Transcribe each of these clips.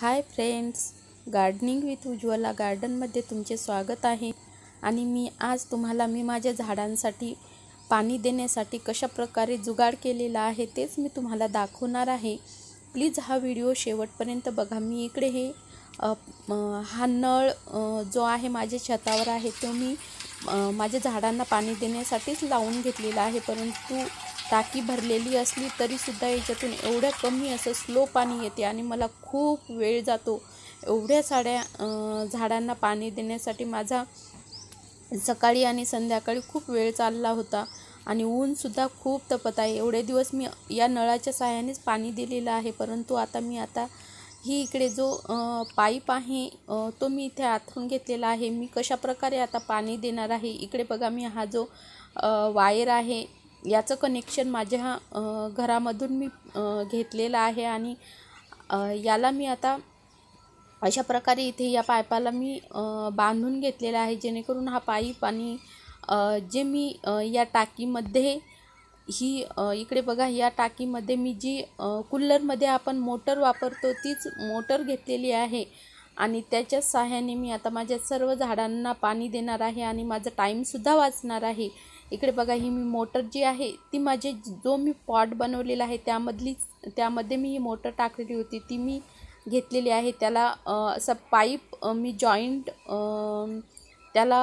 high friends gardening with Ujjwala गार्डनमध्ये तुमचे स्वागत आहे आणि मी आज तुम्हाला मी माझ्या झाडांसाठी पाणी देण्यासाठी कशा प्रकारे जुगाड केलेला आहे तेच मी तुम्हाला दाखवणार आहे प्लीज हा व्हिडिओ शेवटपर्यंत बघा मी इकडे हे हा नळ जो आहे माझ्या छतावर आहे तो मी माझ्या झाडांना पाणी देण्यासाठीच लावून घेतलेला आहे परंतु टाकी भरलेली असली तरीसुद्धा याच्यातून एवढ्या कमी असं स्लो पाणी येते आणि मला खूप वेळ जातो एवढ्या साड्या झाडांना पाणी देण्यासाठी माझा सकाळी आणि संध्याकाळी खूप वेळ चालला होता आणि ऊनसुद्धा खूप तपत आहे एवढे दिवस मी या नळाच्या सहाय्यानेच पाणी दिलेलं आहे परंतु आता मी आता ही इकडे जो पाईप आहे तो मी इथे आथरून घेतलेला आहे मी कशा प्रकारे आता पाणी देणार आहे इकडे बघा मी हा जो वायर आहे याचं कनेक्शन माझ्या घरामधून मी घेतलेलं आहे आणि याला मी आता अशा प्रकारे इथे या पायपाला मी बांधून घेतलेला आहे जेणेकरून हा पाईप आणि जे मी या टाकीमध्ये ही इकडे बघा या टाकीमध्ये मी जी कुल्लरमध्ये आपण मोटर वापरतो तीच मोटर घेतलेली आहे आणि त्याच्या सहाय्याने मी आता माझ्या सर्व झाडांना पाणी देणार आहे आणि माझा टाईमसुद्धा वाचणार आहे इकडे बघा ही मी मोटर जी आहे ती माझे जो मी पॉट बनवलेला आहे त्यामधलीच त्यामध्ये मी ही मोटर टाकलेली होती ती मी घेतलेली आहे त्याला असं पाईप मी जॉईंट त्याला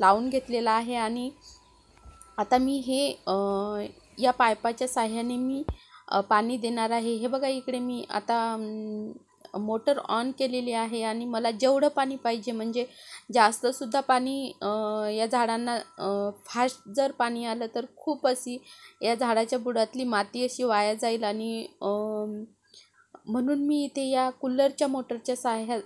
लावून घेतलेला आहे आणि आता मी हे या पाईपाच्या साह्याने मी पाणी देणार आहे हे बघा इकडे मी आता मोटर ऑन केलेली आहे आणि मला जेवढं पाणी पाहिजे म्हणजे जास्तसुद्धा पाणी या झाडांना फास्ट जर पाणी आलं तर खूप अशी या झाडाच्या बुडातली माती अशी वाया जाईल आणि म्हणून मी इथे या कूलरच्या मोटरच्या साह्या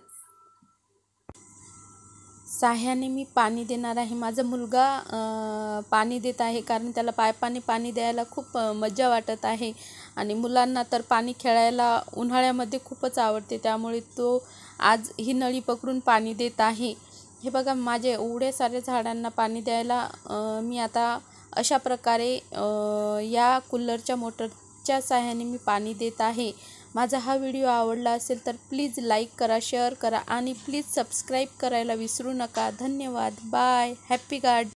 साह्याने मी पाणी देणार आहे माझा मुलगा पाणी देत आहे कारण त्याला पायपाने पाणी द्यायला खूप मजा वाटत आहे आणि मुलांना तर पाणी खेळायला उन्हाळ्यामध्ये खूपच आवडते त्यामुळे तो आज ही नळी पकडून पाणी देत आहे हे बघा माझे एवढ्या साऱ्या झाडांना पाणी द्यायला मी आता अशा प्रकारे या कूलरच्या मोटरच्या साह्याने मी पाणी देत आहे माझा हा व्हिडिओ आवडला असेल तर प्लीज लाईक करा शेअर करा आणि प्लीज सबस्क्राईब करायला विसरू नका धन्यवाद बाय हॅपी गार्ड